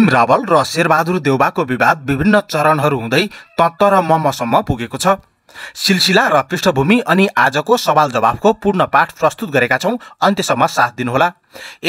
भीम रावल र शेरबहादुर देउबाको विवाद विभिन्न चरणहरू हुँदै तत्त्व र ममसम्म पुगेको छ सिलसिला र पृष्ठभूमि अनि आजको सवाल जवाफको पूर्ण पाठ प्रस्तुत गरेका छौँ अन्त्यसम्म साथ दिनुहोला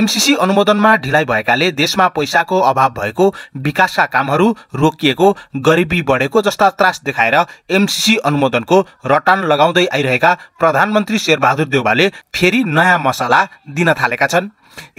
एमसिसी अनुमोदनमा ढिलाइ भएकाले देशमा पैसाको अभाव भएको विकासका कामहरू रोकिएको गरिबी बढेको जस्ता त्रास देखाएर एमसिसी अनुमोदनको रटान लगाउँदै आइरहेका प्रधानमन्त्री शेरबहादुर देउबाले फेरि नयाँ मसला दिन थालेका छन्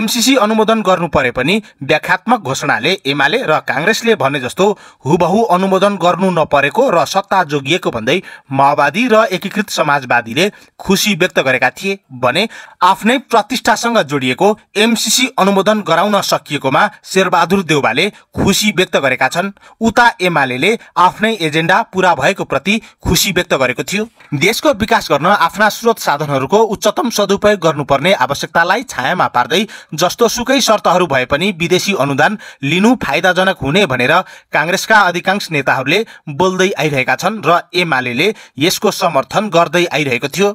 एमसिसी अनुमोदन गर्नु परे पनि व्याख्यात्मक घोषणाले एमाले र काङ्ग्रेसले भने जस्तो हुबहु अनुमोदन गर्नु नपरेको र सत्ता जोगिएको भन्दै माओवादी र एकीकृत समाजवादीले खुसी व्यक्त गरेका थिए भने आफ्नै प्रतिष्ठासँग जोडिएको एमसिसी अनुमोदन गराउन सकिएकोमा शेरबहादुर देउबाले खुसी व्यक्त गरेका छन् उता एमाले आफ्नै एजेन्डा पूरा भएको प्रति खुसी व्यक्त गरेको थियो देशको विकास गर्न आफ्ना स्रोत साधनहरूको उच्चतम सदुपयोग गर्नुपर्ने आवश्यकतालाई छायामा पार्दै जस्तो सुकै शर्तहरू भए पनि विदेशी अनुदान लिनु फाइदाजनक हुने भनेर काङ्ग्रेसका अधिकांश नेताहरूले बोल्दै आइरहेका छन् र एमाले यसको समर्थन गर्दै आइरहेको थियो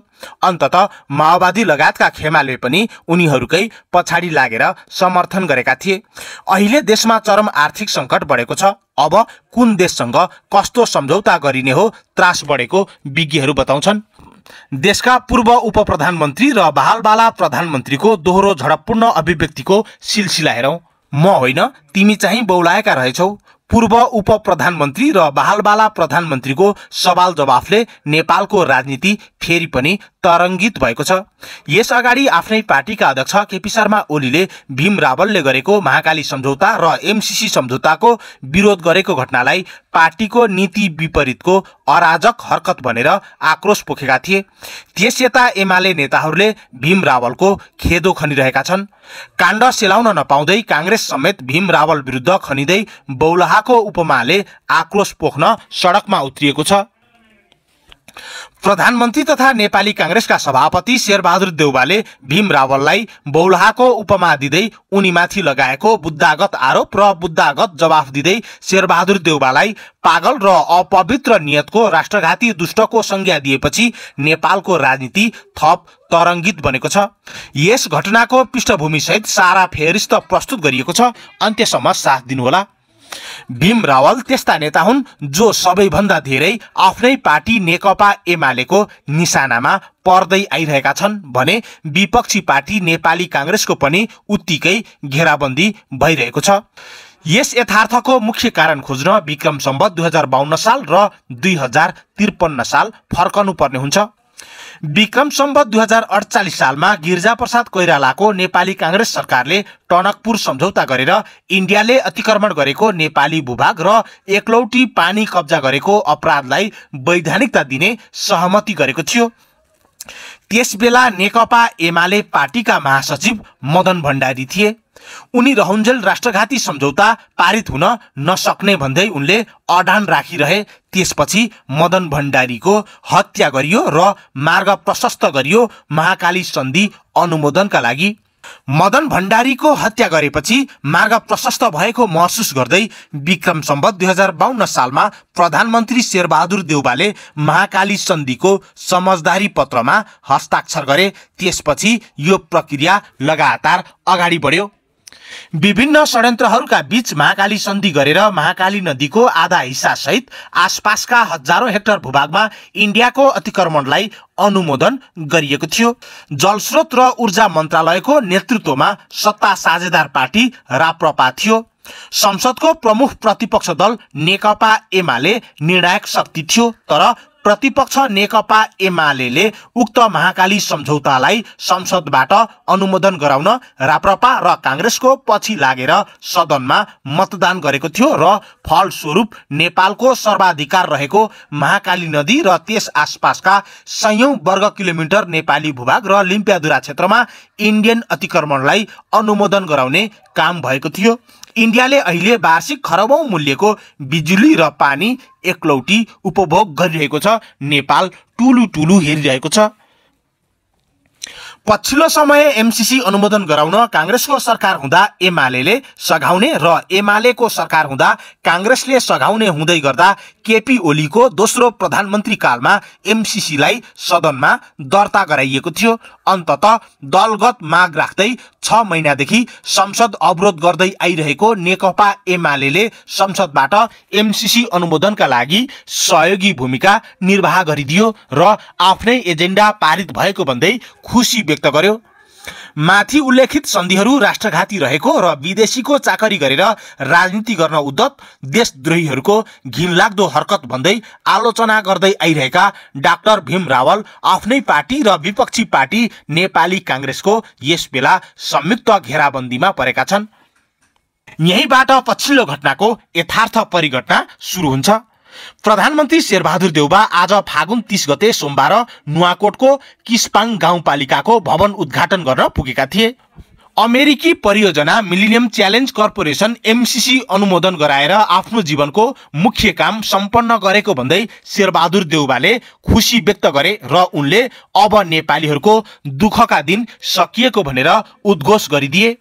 अन्तत माओवादी लगायतका खेमाले पनि उनीहरूकै पछाडि लागेर समर्थन गरेका थिए अहिले देशमा चरम आर्थिक सङ्कट बढेको छ अब कुन देशसँग कस्तो सम्झौता गरिने हो त्रास बढेको विज्ञहरू बताउँछन् देशका पूर्व उप प्रधानमन्त्री र बहालबाला प्रधानमन्त्रीको दोहोरो झडपपूर्ण अभिव्यक्तिको सिलसिला हेरौँ म होइन तिमी चाहिँ बौलाएका रहेछौ पूर्व उप प्रधानमन्त्री र बहालबाला प्रधानमन्त्रीको सवाल जवाफले नेपालको राजनीति फेरि पनि तरङ्गित भएको छ यस अगाडि आफ्नै पार्टीका अध्यक्ष केपी शर्मा ओलीले भीम रावलले गरेको महाकाली सम्झौता र एमसिसी सम्झौताको विरोध गरेको घटनालाई पार्टीको नीति विपरीतको अराजक हरकत भनेर आक्रोश पोखेका थिए त्यस यता एमाले नेताहरूले भीम रावलको खेदो खनिरहेका छन् काण्ड सेलाउन नपाउँदै काङ्ग्रेस समेत भीम रावल विरुद्ध खनिँदै बौलाहा आको उपमाले आक्रोश पोख्न सडकमा उत्रिएको छ प्रधानमन्त्री तथा नेपाली काङ्ग्रेसका सभापति शेरबहादुर देउबाले भीम रावललाई बौलाहाको उपमा दिँदै उनीमाथि लगाएको बुद्धागत आरोप र बुद्धागत जवाफ दिँदै शेरबहादुर देउबालाई पागल र अपवित्र नियतको राष्ट्रघाती दुष्टको संज्ञा दिएपछि नेपालको राजनीति थप तरङ्गित बनेको छ यस घटनाको पृष्ठभूमिसहित सारा फेरिस्त प्रस्तुत गरिएको छ अन्त्यसम्म साथ दिनुहोला भीम रावल त्यस्ता नेता हुन् जो सबैभन्दा धेरै आफ्नै पार्टी नेकपा एमालेको निशानामा पर्दै आइरहेका छन् भने विपक्षी पार्टी नेपाली काङ्ग्रेसको पनि उत्तिकै घेराबन्दी भइरहेको छ यस यथार्थको मुख्य कारण खोज्न विक्रम सम्बत दुई हजार बाहन्न साल र दुई हजार त्रिपन्न साल हुन्छ विक्रम सम्बत दुई हजार अडचालिस सालमा गिरिजाप्रसाद कोइरालाको नेपाली काङ्ग्रेस सरकारले टनकपुर सम्झौता गरेर इन्डियाले अतिक्रमण गरेको नेपाली भूभाग र एकलौटी पानी कब्जा गरेको अपराधलाई वैधानिकता दिने सहमति गरेको थियो त्यसबेला नेकपा एमाले पार्टीका महासचिव मदन भण्डारी थिए उनी रहन्जेल राष्ट्रघाती सम्झौता पारित हुन नसक्ने भन्दै उनले अडान राखिरहे त्यसपछि मदन भण्डारीको हत्या गरियो र मार्ग प्रशस्त गरियो महाकाली सन्धि अनुमोदनका लागि मदन भण्डारीको हत्या गरेपछि मार्ग प्रशस्त भएको महसुस गर्दै विक्रम सम्बत दुई हजार बाहन्न सालमा प्रधानमन्त्री शेरबहादुर देउबाले महाकाली सन्धिको समझदारी पत्रमा हस्ताक्षर गरे त्यसपछि यो प्रक्रिया लगातार अगाडि बढ्यो विभिन्न षड्यन्त्रहरूका बीच महाकाली सन्धि गरेर महाकाली नदीको आधा हिस्सा सहित आसपासका हजारौँ हेक्टर भूभागमा इन्डियाको अतिक्रमणलाई अनुमोदन गरिएको थियो जलस्रोत र ऊर्जा मन्त्रालयको नेतृत्वमा सत्ता साझेदार पार्टी राप्रपा थियो संसदको प्रमुख प्रतिपक्ष दल नेकपा एमाले निर्णायक शक्ति थियो तर प्रतिपक्ष नेकपा एमाले उक्त महाकाली सम्झौतालाई संसदबाट अनुमोदन गराउन राप्रपा र काङ्ग्रेसको पछि लागेर सदनमा मतदान गरेको थियो र फलस्वरूप नेपालको सर्वाधिकार रहेको महाकाली नदी र त्यस आसपासका सयौँ वर्ग किलोमिटर नेपाली भूभाग र लिम्पियाधुरा क्षेत्रमा इन्डियन अतिक्रमणलाई अनुमोदन गराउने काम भएको थियो इन्डियाले अहिले वार्षिक खरबौँ मूल्यको बिजुली र पानी एकलौटी उपभोग गरिरहेको छ नेपाल टुलु टुलु हेरिरहेको छ पछिल्लो समय एमसिसी अनुमोदन गराउन काङ्ग्रेसको सरकार हुँदा एमाले सघाउने र एमालेको सरकार हुँदा काङ्ग्रेसले सघाउने हुँदै गर्दा केपी ओलीको दोस्रो प्रधानमन्त्री कालमा एमसिसीलाई सदनमा दर्ता गराइएको थियो अन्तत दलगत माग राख्दै छ महिनादेखि संसद अवरोध गर्दै आइरहेको नेकपा एमाले संसदबाट एमसिसी अनुमोदनका लागि सहयोगी भूमिका निर्वाह गरिदियो र आफ्नै एजेन्डा पारित भएको भन्दै खुसी व्यक्त गर्यो माथि उल्लेखित सन्धिहरू राष्ट्रघाती रहेको र विदेशीको चाकरी गरेर राजनीति गर्न उद्धत देशद्रोहीहरूको घिनलाग्दो हरकत भन्दै आलोचना गर्दै आइरहेका डाक्टर भीम रावल आफ्नै पार्टी र विपक्षी पार्टी नेपाली काङ्ग्रेसको यस बेला संयुक्त घेराबन्दीमा परेका छन् यहीँबाट पछिल्लो घटनाको यथार्थ परिघटना सुरु हुन्छ प्रधानमन्त्री शेरबहादुर देउबा आज फागुन तीस गते सोमबार नुवाकोटको किस्पाङ गाउँपालिकाको भवन उद्घाटन गर्न पुगेका थिए अमेरिकी परियोजना मिलिनियम च्यालेन्ज कर्पोरेसन एमसिसी अनुमोदन गराएर आफ्नो जीवनको मुख्य काम सम्पन्न गरेको भन्दै शेरबहादुर देउबाले खुसी व्यक्त गरे र उनले अब नेपालीहरूको दुःखका दिन सकिएको भनेर उद्घोष गरिदिए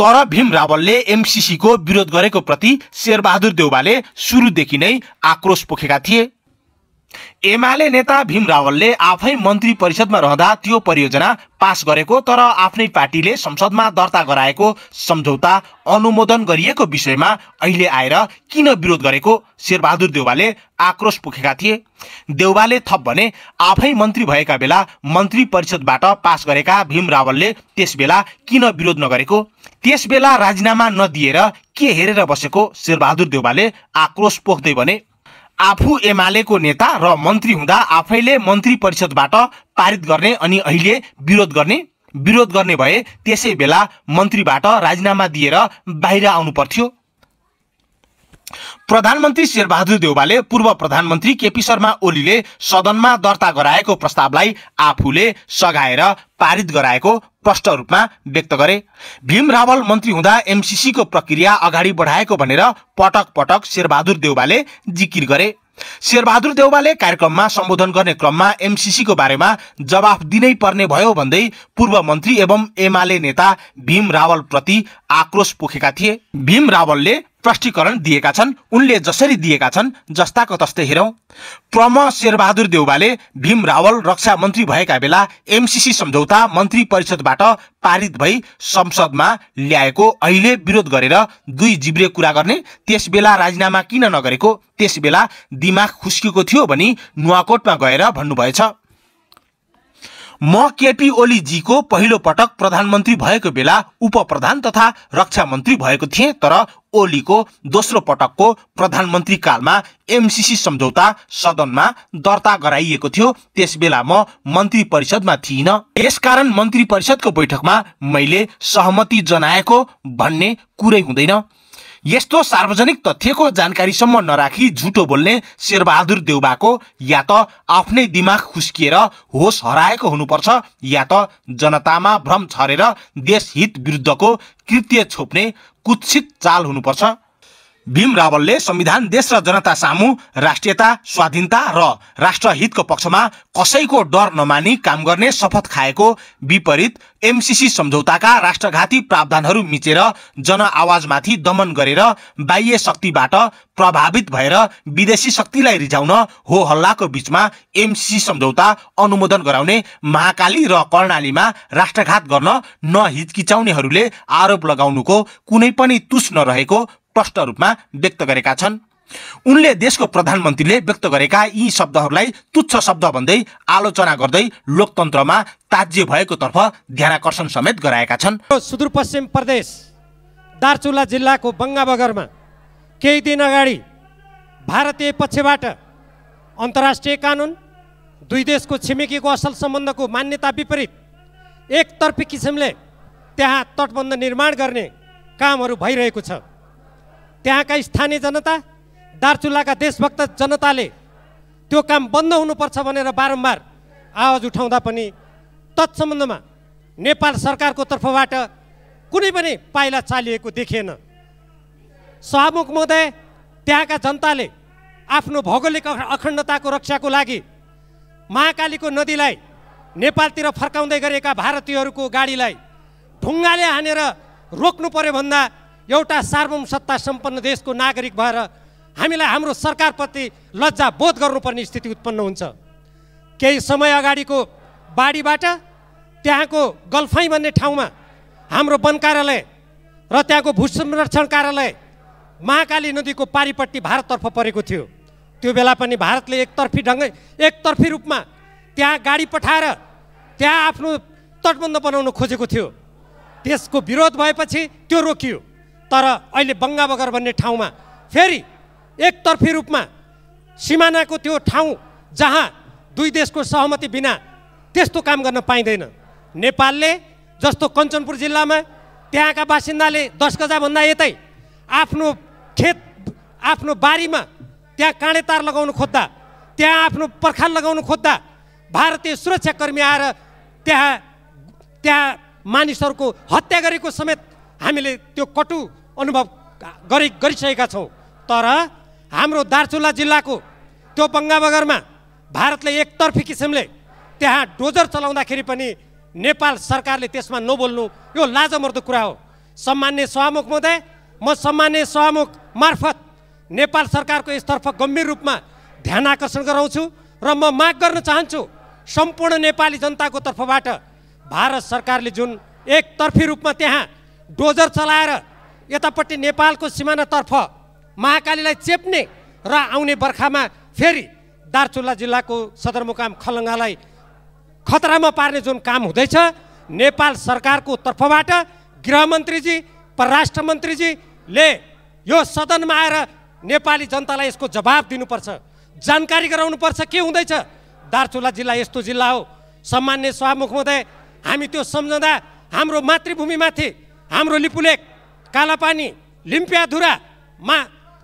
तर भीम रावलले एमसिसीको विरोध गरेको प्रति शेरबहादुर देउबाले सुरुदेखि नै आक्रोश पोखेका थिए एमाले नेता भीम रावलले आफै मन्त्री परिषदमा रहँदा त्यो परियोजना पास गरेको तर आफ्नै पार्टीले संसदमा दर्ता गराएको सम्झौता अनुमोदन गरिएको विषयमा अहिले आएर किन विरोध गरेको शेरबहादुर देउवाले आक्रोश पोखेका थिए देउवाले थप भने आफै मन्त्री भएका बेला मन्त्री परिषदबाट पास गरेका भीम रावलले त्यस बेला किन विरोध नगरेको त्यस बेला राजीनामा नदिएर के हेरेर बसेको शेरबहादुर देउवाले आक्रोश पोख्दै भने आफू एमालेको नेता र मन्त्री हुँदा आफैले मन्त्री परिषदबाट पारित गर्ने अनि अहिले विरोध गर्ने विरोध गर्ने भए त्यसै बेला मन्त्रीबाट राजीनामा दिएर बाहिर आउनु पर्थ्यो प्रधानमन्त्री शेरबहादुर देउवाले पूर्व प्रधानमन्त्री केपी शर्मा ओलीले सदनमा दर्ता गराएको प्रस्तावलाई आफूले सघाएर पारित गराएको प्रष्ट रूपमा व्यक्त गरे भीम रावल मन्त्री हुँदा एमसिसीको प्रक्रिया अगाडि बढाएको भनेर पटक पटक शेरबहादुर देउवाले जिकिर गरे शेरबहादुर देउवाले कार्यक्रममा सम्बोधन गर्ने क्रममा एमसिसीको बारेमा जवाफ दिनै पर्ने भयो भन्दै पूर्व मन्त्री एवं एमाले नेता भीम रावलप्रति आक्रोश पोखेका थिए भीम रावलले स्पष्टीकरण दिएका छन् उनले जसरी दिएका छन् जस्ताको तस्तै हेरौँ प्रम शेरबहादुर देउबाले भीम रावल रक्षा मन्त्री भएका बेला एमसिसी सम्झौता मन्त्री परिषदबाट पारित भई संसदमा ल्याएको अहिले विरोध गरेर दुई जिब्रे कुरा गर्ने त्यस बेला राजीनामा किन नगरेको त्यस बेला दिमाग खुस्किएको थियो भनी नुवाकोटमा गएर भन्नुभएछ म केपी ओलीजीको पहिलो पटक प्रधानमन्त्री भएको बेला उपप्रधान तथा रक्षा मन्त्री भएको थिएँ तर ओलीको दोस्रो पटकको प्रधानमन्त्री कालमा एमसिसी सम्झौता सदनमा दर्ता गराइएको थियो त्यस बेला म मन्त्री परिषदमा थिइनँ यसकारण मन्त्री परिषदको बैठकमा मैले सहमति जनाएको भन्ने कुरै हुँदैन यस्तो सार्वजनिक तथ्यको जानकारीसम्म नराखी झुटो बोल्ने शेरबहादुर देउबाको या त आफ्नै दिमाग खुस्किएर होस हराएको हुनुपर्छ या त जनतामा भ्रम छरेर देशहित विरुद्धको कृत्य छोप्ने कुत्सित चाल हुनुपर्छ भीम रावलले संविधान देश र जनता सामु राष्ट्रियता स्वाधीनता र राष्ट्रहितको पक्षमा कसैको डर नमानी काम गर्ने शपथ खाएको विपरीत एमसिसी सम्झौताका राष्ट्रघाती प्रावधानहरू मिचेर जनआवाजमाथि दमन गरेर बाह्य शक्तिबाट प्रभावित भएर विदेशी शक्तिलाई रिझाउन हो हल्लाको बीचमा एमसिसी सम्झौता अनुमोदन गराउने महाकाली र कर्णालीमा राष्ट्रघात गर्न नहिचकिचाउनेहरूले आरोप लगाउनुको कुनै पनि तुष नरहेको प्रष्ट रूपमा व्यक्त गरेका छन् उनले देशको प्रधानमन्त्रीले व्यक्त गरेका यी शब्दहरूलाई तुच्छ शब्द भन्दै आलोचना गर्दै लोकतन्त्रमा ताज्य भएकोतर्फ ध्यानकर्षण समेत गराएका छन् सुदूरपश्चिम प्रदेश दार्चुला जिल्लाको बङ्गाबगरमा केही दिन अगाडि भारतीय पक्षबाट अन्तर्राष्ट्रिय कानुन दुई देशको छिमेकीको असल सम्बन्धको मान्यता विपरीत एकतर्फी किसिमले त्यहाँ तटबन्ध निर्माण गर्ने कामहरू भइरहेको छ त्यहाँका स्थानीय जनता दार्चुलाका देशभक्त जनताले त्यो काम बन्द हुनुपर्छ भनेर बारम्बार आवाज उठाउँदा पनि तत्सम्बन्धमा नेपाल सरकारको तर्फबाट कुनै पनि पाइला चालिएको देखिएन सभामुख महोदय त्यहाँका जनताले आफ्नो भौगोलिक अखण्डताको रक्षाको लागि महाकालीको नदीलाई नेपालतिर फर्काउँदै गरेका भारतीयहरूको गाडीलाई ढुङ्गाले हानेर रोक्नु पर्यो भन्दा एउटा सार्वभौम सत्ता सम्पन्न देशको नागरिक भएर हामीलाई हाम्रो सरकारप्रति लज्जा बोध गर्नुपर्ने स्थिति उत्पन्न हुन्छ केही समय अगाडिको बाढीबाट त्यहाँको गल्फाइ भन्ने ठाउँमा हाम्रो वन कार्यालय र त्यहाँको भू संरक्षण कार्यालय महाकाली नदीको पारिपट्टि भारततर्फ परेको थियो त्यो बेला पनि भारतले एकतर्फी ढङ्गै एकतर्फी रूपमा त्यहाँ गाडी पठाएर त्यहाँ आफ्नो तटबन्ध बनाउन खोजेको थियो त्यसको विरोध भएपछि त्यो रोकियो तर अहिले बङ्गाबगर भन्ने ठाउँमा फेरि एकतर्फी रूपमा सिमानाको त्यो ठाउँ जहाँ दुई देशको सहमति बिना त्यस्तो काम गर्न पाइँदैन नेपालले जस्तो कञ्चनपुर जिल्लामा त्यहाँका बासिन्दाले दस गजाभन्दा यतै आफ्नो खेत आफ्नो बारीमा त्यहाँ काँडे तार लगाउनु खोज्दा त्यहाँ आफ्नो पर्खाल लगाउनु खोज्दा भारतीय सुरक्षाकर्मी आएर त्यहाँ त्यहाँ मानिसहरूको हत्या गरेको समेत हामीले त्यो कटु अनुभव गरि गरिसकेका छौँ तर हाम्रो दार्चुला जिल्लाको त्यो बङ्गाबगरमा भारतले एकतर्फी किसिमले त्यहाँ डोजर चलाउँदाखेरि पनि नेपाल सरकारले त्यसमा नबोल्नु यो लाजमर्दो कुरा हो सम्मान्य सभामुख महोदय म सम्मान्य सभामुख मार्फत नेपाल सरकारको यसतर्फ गम्भीर रूपमा ध्यान आकर्षण गराउँछु र म माग गर्न चाहन्छु सम्पूर्ण नेपाली जनताको तर्फबाट भारत सरकारले जुन एकतर्फी रूपमा त्यहाँ डोजर चलाएर यतापट्टि नेपालको सिमानातर्फ महाकालीलाई चेप्ने र आउने बर्खामा फेरि दार्चुला जिल्लाको सदरमुकाम खलङ्गालाई खतरामा पार्ने जुन काम हुँदैछ नेपाल सरकारको तर्फबाट गृहमन्त्रीजी परराष्ट्र मन्त्रीजीले यो सदनमा आएर नेपाली जनतालाई यसको जवाब दिनुपर्छ जानकारी गराउनुपर्छ के हुँदैछ दार्चुला जिल्ला यस्तो जिल्ला हो सामान्य सभामुख महोदय हामी त्यो सम्झँदा हाम्रो मातृभूमिमाथि हाम्रो लिपुलेख कालापानी लिम्प्याधुरामा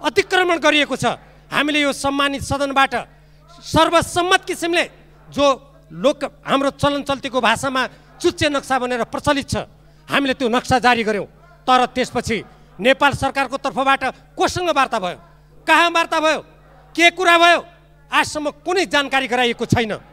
अतिक्रमण गरिएको छ हामीले यो सम्मानित सदनबाट सर्वसम्मत किसिमले जो लोक हाम्रो चलन चल्तीको भाषामा चुच्चे नक्सा भनेर प्रचलित छ हामीले त्यो नक्सा जारी गऱ्यौँ तर त्यसपछि नेपाल सरकारको तर्फबाट कोसँग वार्ता भयो कहाँ वार्ता भयो के कुरा भयो आजसम्म कुनै जानकारी गराइएको छैन